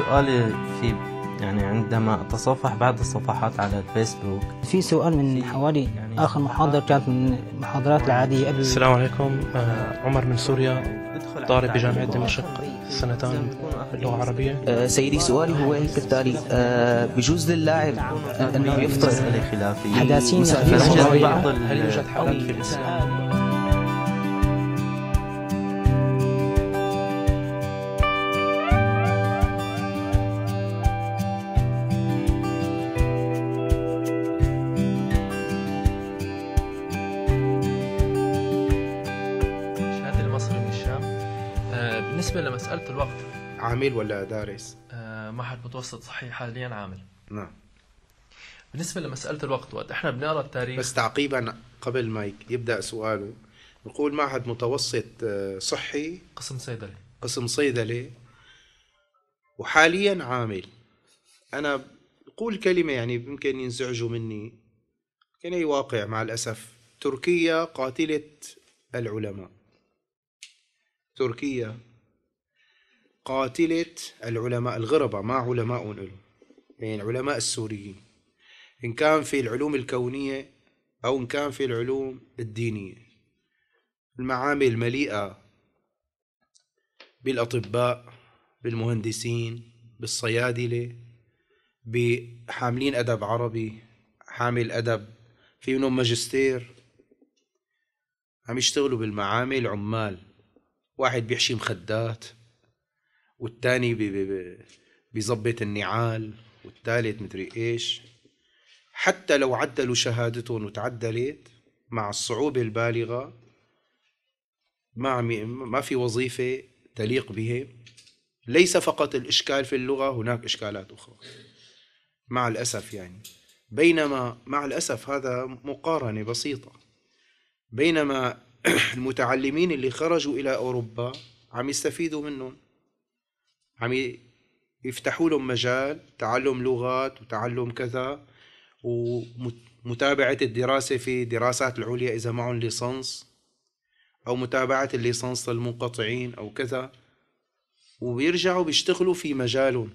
سؤالي في يعني عندما أتصفح بعض الصفحات على الفيسبوك في سؤال من حوالي يعني آخر محاضرة كانت من المحاضرات العادية قبل السلام عليكم آه عمر من سوريا طالب بجامعة دمشق سنتان اللغة العربية آه سيدي سؤالي هو كالتالي آه بجوز للاعب أنه يفترض حداثين هل يوجد حالات في الإسلام بالنسبة لمسألة الوقت عامل ولا دارس؟ آه معهد متوسط صحي حاليا عامل نعم بالنسبة لمسألة الوقت وقت احنا بنقرا التاريخ بس تعقيبا قبل ما يبدأ سؤاله نقول معهد متوسط آه، صحي قسم صيدلي قسم صيدلي وحاليا عامل أنا بقول كلمة يعني يمكن ينزعجوا مني كان أي واقع مع الأسف تركيا قاتلة العلماء تركيا قاتلة العلماء الغرباء ما علماء إلو يعني علماء السوريين إن كان في العلوم الكونية أو إن كان في العلوم الدينية المعامل مليئة بالأطباء بالمهندسين بالصيادلة بحاملين أدب عربي حامل أدب في منهم ماجستير عم يشتغلوا بالمعامل عمال واحد بيحشي مخدات والتاني بيظبط النعال والثالث مدري ايش حتى لو عدلوا شهادتهم وتعدلت مع الصعوبة البالغة ما ما في وظيفة تليق بهم ليس فقط الإشكال في اللغة هناك إشكالات أخرى مع الأسف يعني بينما مع الأسف هذا مقارنة بسيطة بينما المتعلمين اللي خرجوا إلى أوروبا عم يستفيدوا منهم عم يفتحوا لهم مجال تعلم لغات وتعلم كذا ومتابعة الدراسة في دراسات العليا إذا معهم ليسانس أو متابعة الليسانس للمنقطعين أو كذا وبيرجعوا بيشتغلوا في مجالهم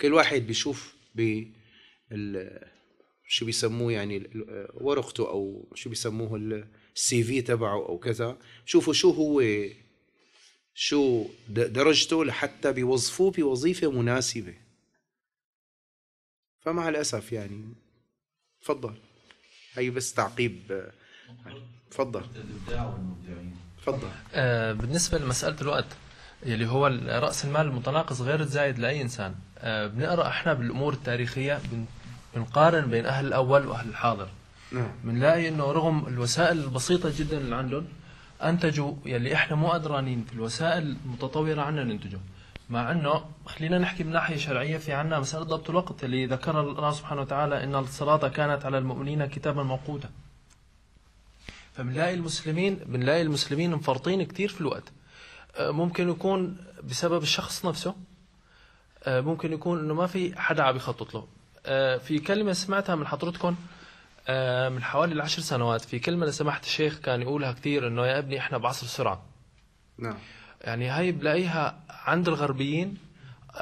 كل واحد بيشوف ب شو بيسموه يعني ورقته او شو بيسموه السي في تبعه او كذا شوفوا شو هو شو درجته لحتى بيوظفوه بوظيفة مناسبة فمع الأسف يعني تفضل هي بس تعقيب تفضل تفضل آه بالنسبة لمسألة الوقت اللي هو رأس المال المتناقص غير الزايد لأي إنسان آه بنقرأ إحنا بالأمور التاريخية بنقارن بين أهل الأول وأهل الحاضر نعم بنلاقي إنه رغم الوسائل البسيطة جدا اللي عندهم انتجوا يلي احنا مو قدرانين في الوسائل المتطوره عنا ننتجه مع انه خلينا نحكي من ناحيه شرعيه في عنا مساله ضبط الوقت اللي ذكرها الله سبحانه وتعالى ان الصلاه كانت على المؤمنين كتابا موقوتا فبنلاقي المسلمين بنلاقي المسلمين مفرطين كثير في الوقت أه، ممكن يكون بسبب الشخص نفسه أه، ممكن يكون انه ما في حدا عم يخطط له أه، في كلمه سمعتها من حضرتكم آه، من حوالي العشر سنوات في كلمة لسماحة الشيخ كان يقولها كثير انه يا ابني احنا بعصر سرعة نعم يعني هاي بلاقيها عند الغربيين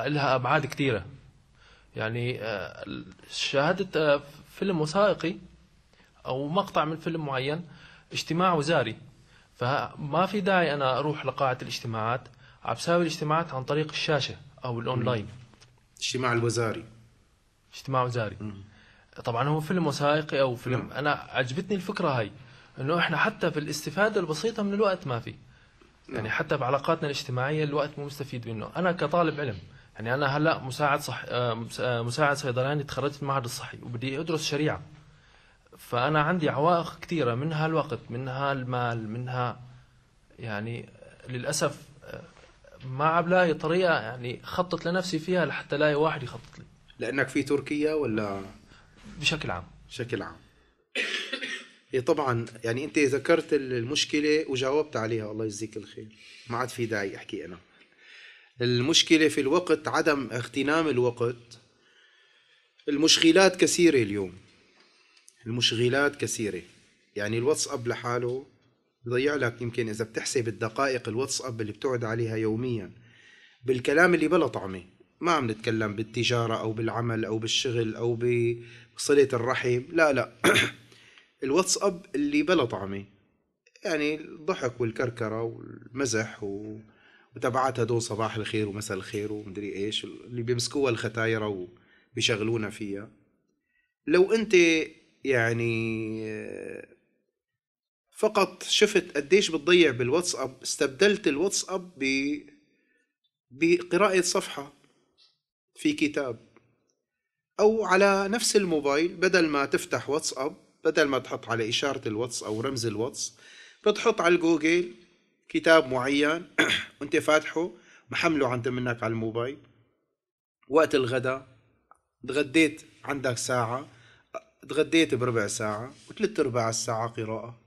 لها ابعاد كثيرة يعني شاهدة آه، فيلم وثائقي او مقطع من فيلم معين اجتماع وزاري فما في داعي انا اروح لقاعة الاجتماعات عم بساوي الاجتماعات عن طريق الشاشة او الاونلاين اجتماع الوزاري اجتماع وزاري مم. طبعا هو فيلم وثائقي او فيلم م. نعم. انا عجبتني الفكره هاي انه احنا حتى في الاستفاده البسيطه من الوقت ما في نعم. يعني حتى بعلاقاتنا الاجتماعيه الوقت مو مستفيد منه انا كطالب علم يعني انا هلا مساعد صح آه، آه، مساعد صيدلاني تخرجت من المعهد الصحي وبدي ادرس شريعه فانا عندي عوائق كثيره منها الوقت منها المال منها يعني للاسف آه، ما عم لاقي طريقه يعني خطط لنفسي فيها لحتى لاقي واحد يخطط لي لانك في تركيا ولا بشكل عام بشكل عام هي إيه، طبعا يعني انت ذكرت المشكله وجاوبت عليها الله يجزيك الخير ما عاد في داعي احكي انا المشكله في الوقت عدم اغتنام الوقت المشغلات كثيره اليوم المشغلات كثيره يعني الواتساب لحاله بضيع لك يمكن اذا بتحسب الدقائق الواتساب اللي بتقعد عليها يوميا بالكلام اللي بلا طعمه ما عم نتكلم بالتجارة أو بالعمل أو بالشغل أو بصلة الرحم لا لا الواتساب اللي بلا طعمة يعني الضحك والكركرة والمزح و... وتبعاتها دول صباح الخير ومساء الخير ومدري ايش اللي بيمسكوها الختايرة وبيشغلونا فيها لو انت يعني آه، فقط شفت قديش بتضيع بالواتساب استبدلت الواتساب ب بقراءة صفحة في كتاب أو على نفس الموبايل بدل ما تفتح واتساب بدل ما تحط على إشارة الواتس أو رمز الواتس بتحط على الجوجل كتاب معين وانت فاتحه محمله عند منك على الموبايل وقت الغداء تغديت عندك ساعة تغديت بربع ساعة وثلاث أرباع الساعة قراءة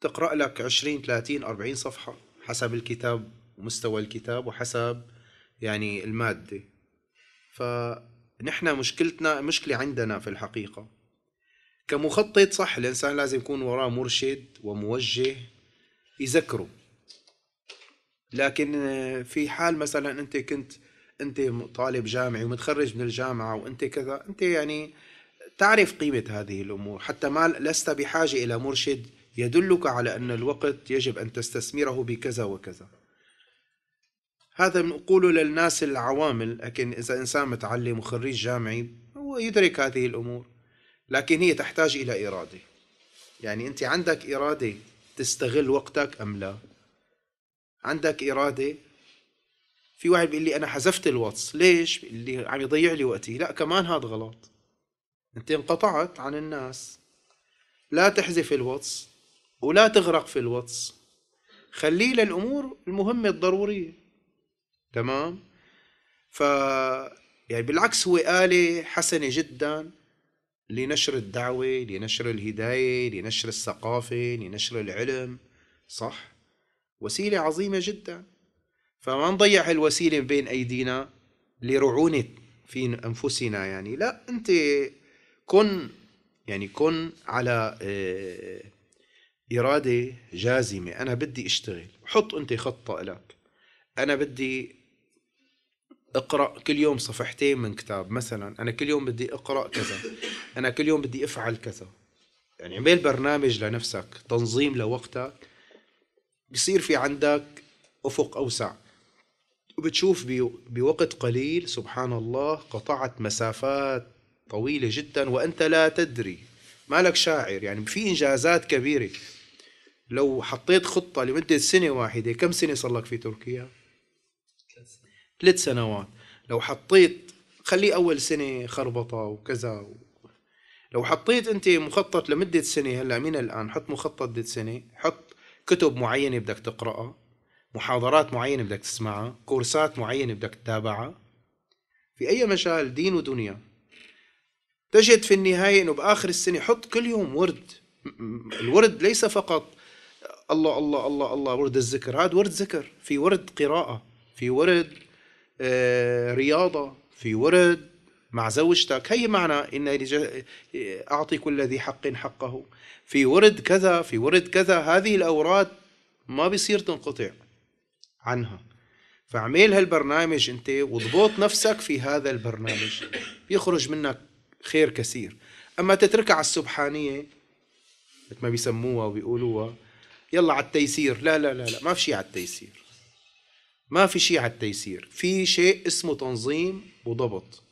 تقرأ لك 20 30 40 صفحة حسب الكتاب ومستوى الكتاب وحسب يعني المادة فنحن مشكلتنا مشكلة عندنا في الحقيقة كمخطط صح الإنسان لازم يكون وراه مرشد وموجه يذكره لكن في حال مثلا أنت كنت أنت طالب جامعي ومتخرج من الجامعة وأنت كذا أنت يعني تعرف قيمة هذه الأمور حتى ما لست بحاجة إلى مرشد يدلك على أن الوقت يجب أن تستثمره بكذا وكذا هذا بنقوله للناس العوامل لكن إذا إنسان متعلم وخريج جامعي هو يدرك هذه الأمور لكن هي تحتاج إلى إرادة يعني أنت عندك إرادة تستغل وقتك أم لا عندك إرادة في واحد بيقول لي أنا حذفت الواتس ليش؟ بيقول لي عم يضيع لي وقتي لا كمان هذا غلط أنت انقطعت عن الناس لا تحذف الواتس ولا تغرق في الواتس خليه للأمور المهمة الضرورية تمام ف يعني بالعكس هو آلة حسنة جدا لنشر الدعوة لنشر الهداية لنشر الثقافة لنشر العلم صح وسيلة عظيمة جدا فما نضيع هالوسيلة بين أيدينا لرعونة في أنفسنا يعني لا أنت كن يعني كن على آه، إرادة جازمة أنا بدي أشتغل حط أنت خطة لك أنا بدي اقرا كل يوم صفحتين من كتاب مثلا انا كل يوم بدي اقرا كذا انا كل يوم بدي افعل كذا يعني اعمل برنامج لنفسك تنظيم لوقتك بصير في عندك افق اوسع وبتشوف بوقت قليل سبحان الله قطعت مسافات طويلة جدا وأنت لا تدري مالك شاعر يعني في إنجازات كبيرة لو حطيت خطة لمدة سنة واحدة كم سنة صار لك في تركيا؟ ثلاث سنوات لو حطيت خليه اول سنه خربطه وكذا و... لو حطيت انت مخطط لمده سنه هلا من الان حط مخطط لمده سنه حط كتب معينه بدك تقراها محاضرات معينه بدك تسمعها كورسات معينه بدك تتابعها في اي مجال دين ودنيا تجد في النهايه انه باخر السنه حط كل يوم ورد الورد ليس فقط الله الله الله الله ورد الذكر هذا ورد ذكر في ورد قراءه في ورد آه، رياضة في ورد مع زوجتك هي معنى إن آه، أعطي كل ذي حق حقه في ورد كذا في ورد كذا هذه الأوراد ما بيصير تنقطع عنها فاعمل هالبرنامج انت واضبط نفسك في هذا البرنامج بيخرج منك خير كثير اما تتركها على السبحانيه مثل ما بيسموها وبيقولوها يلا على التيسير لا لا لا لا ما في شيء على التيسير ما في شيء على التيسير في شيء اسمه تنظيم وضبط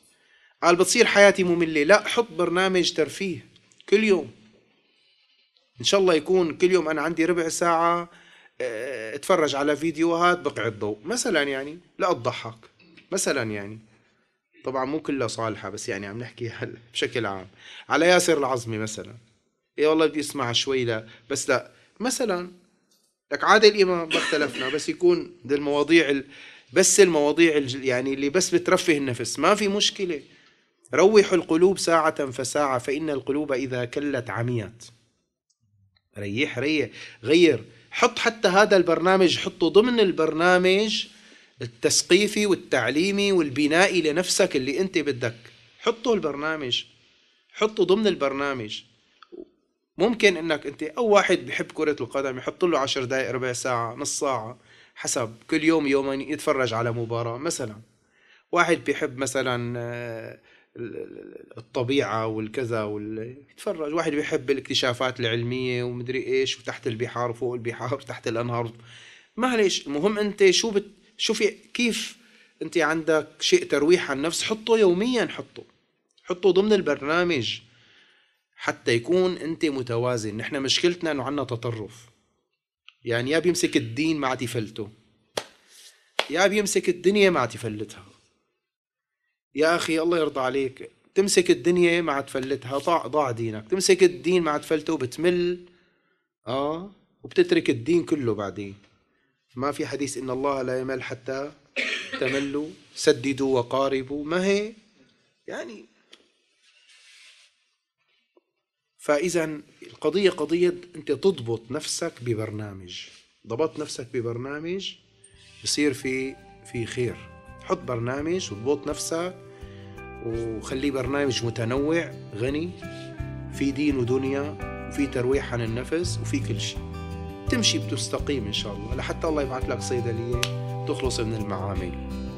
قال بتصير حياتي مملة لا حط برنامج ترفيه كل يوم ان شاء الله يكون كل يوم انا عندي ربع ساعة آه، اتفرج على فيديوهات بقع الضوء مثلا يعني لا تضحك مثلا يعني طبعا مو كلها صالحة بس يعني عم نحكي هلا بشكل عام على ياسر العظمي مثلا اي والله بدي اسمع شوي لا بس لا مثلا لك عادل امام ما اختلفنا بس يكون ذي المواضيع بس المواضيع يعني اللي بس بترفه النفس ما في مشكله روحوا القلوب ساعة فساعة فإن القلوب إذا كلت عميت ريح ريح غير حط حتى هذا البرنامج حطه ضمن البرنامج التثقيفي والتعليمي والبنائي لنفسك اللي أنت بدك حطه البرنامج حطه ضمن البرنامج ممكن انك انت او واحد بحب كرة القدم يحط له عشر دقائق ربع ساعة نص ساعة حسب كل يوم يومين يتفرج على مباراة مثلا واحد بيحب مثلا آه، الطبيعة والكذا وال... يتفرج واحد بيحب الاكتشافات العلمية ومدري ايش وتحت البحار وفوق البحار وتحت الانهار معلش المهم انت شو بت... شو في كيف انت عندك شيء ترويح عن النفس حطه يوميا حطه حطه ضمن البرنامج حتى يكون انت متوازن نحن مشكلتنا انه عندنا تطرف يعني يا بيمسك الدين مع تفلته يا بيمسك الدنيا مع تفلتها يا اخي الله يرضى عليك تمسك الدنيا مع تفلتها ضاع ضاع دينك تمسك الدين مع تفلته بتمل اه وبتترك الدين كله بعدين ما في حديث ان الله لا يمل حتى تملوا سددوا وقاربوا ما هي يعني فاذا القضيه قضيه انت تضبط نفسك ببرنامج ضبطت نفسك ببرنامج بصير في في خير حط برنامج وضبط نفسك وخليه برنامج متنوع غني في دين ودنيا وفي ترويح عن النفس وفي كل شيء تمشي بتستقيم ان شاء الله لحتى الله يبعث لك صيدليه تخلص من المعامل